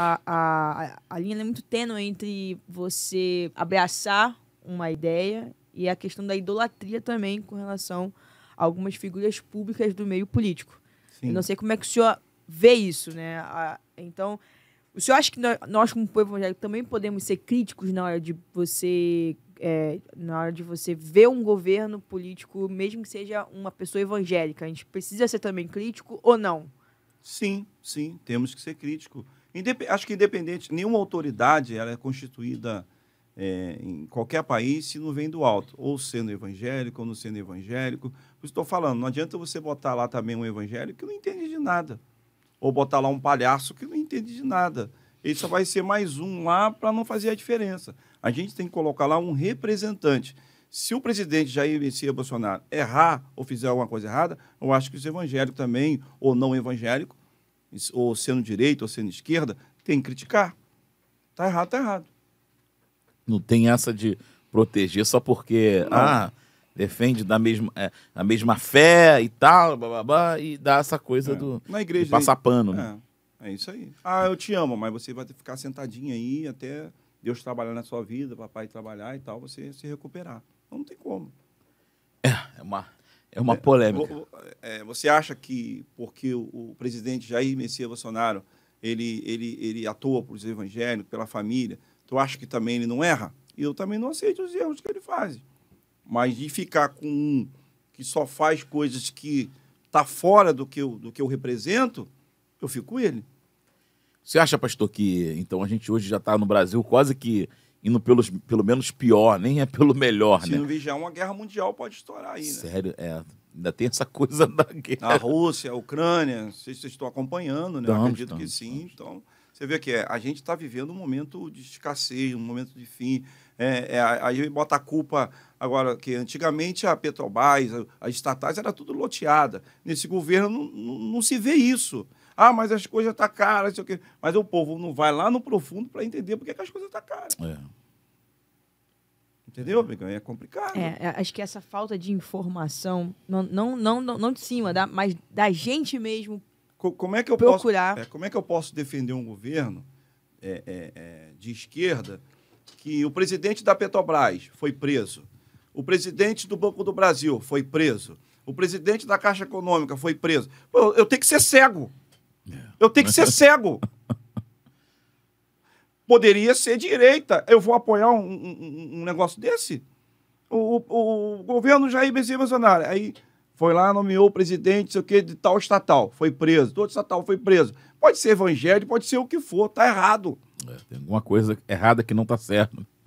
a, a, a linha é muito tênue entre você abraçar uma ideia e a questão da idolatria também com relação a algumas figuras públicas do meio político. Sim. Eu não sei como é que o senhor vê isso, né? A, então, o senhor acha que nós, como povo evangélico, também podemos ser críticos na hora de você é, na hora de você ver um governo político, mesmo que seja uma pessoa evangélica, a gente precisa ser também crítico ou não? Sim, sim, temos que ser crítico acho que independente, nenhuma autoridade ela é constituída é, em qualquer país se não vem do alto, ou sendo evangélico ou não sendo evangélico. estou falando, não adianta você botar lá também um evangélico que não entende de nada, ou botar lá um palhaço que não entende de nada. Ele só vai ser mais um lá para não fazer a diferença. A gente tem que colocar lá um representante. Se o presidente Jair Messias Bolsonaro errar ou fizer alguma coisa errada, eu acho que os evangélicos também, ou não evangélicos, ou sendo direita ou sendo esquerda, tem que criticar. Tá errado, tá errado. Não tem essa de proteger só porque ah, defende da mesma, é, a mesma fé e tal, blá, blá, blá, e dá essa coisa é. do Na igreja, passar pano. Né? É, né? é isso aí. Ah, eu te amo, mas você vai ficar sentadinho aí até Deus trabalhar na sua vida, papai trabalhar e tal, você se recuperar. Não, não tem como. É, é uma é uma polêmica. É, é, você acha que porque o, presidente Jair Messias Bolsonaro ele, ele, ele atua por os evangélicos, pela família, tu acha que também ele não erra? Eu também não aceito os erros que ele faz. Mas de ficar com um que só faz coisas que está fora do que eu, do que eu represento, eu fico com ele. Você acha, pastor, que então a gente hoje já está no Brasil quase que indo pelos, pelo menos pior, nem é pelo melhor, Se né? não vigiar, uma guerra mundial pode estourar aí, né? Sério, é. Ainda tem essa coisa da guerra. A Rússia, a Ucrânia, não sei se vocês estão acompanhando, né? Estamos, Eu acredito estamos, que sim. Estamos. Então, você vê que é, a gente está vivendo um momento de escassez, um momento de fim. É, é, aí bota a culpa agora, que antigamente a Petrobras, as estatais, era tudo loteada. Nesse governo não, não, não se vê isso. Ah, mas as coisas estão tá caras, sei o quê. Mas o povo não vai lá no profundo para entender por que as coisas estão tá caras. É. Entendeu, amigão? É complicado. É, é, acho que essa falta de informação, não, não, não, não, de cima, da, mas da gente mesmo Co como é que eu procurar. Posso, é, como é que eu posso defender um governo é, é, é, de esquerda que o presidente da Petrobras foi preso, o presidente do Banco do Brasil foi preso, o presidente da Caixa Econômica foi preso. Pô, eu tenho que ser cego. Eu tenho que ser cego. Poderia ser direita. Eu vou apoiar um, um, um negócio desse? O, o, o, governo Jair Bezerra Bolsonaro. Aí foi lá, nomeou o presidente, sei o quê, de tal estatal. Foi preso. Todo estatal foi preso. Pode ser evangélico, pode ser o que for. Tá errado. É, tem alguma coisa errada que não tá certa.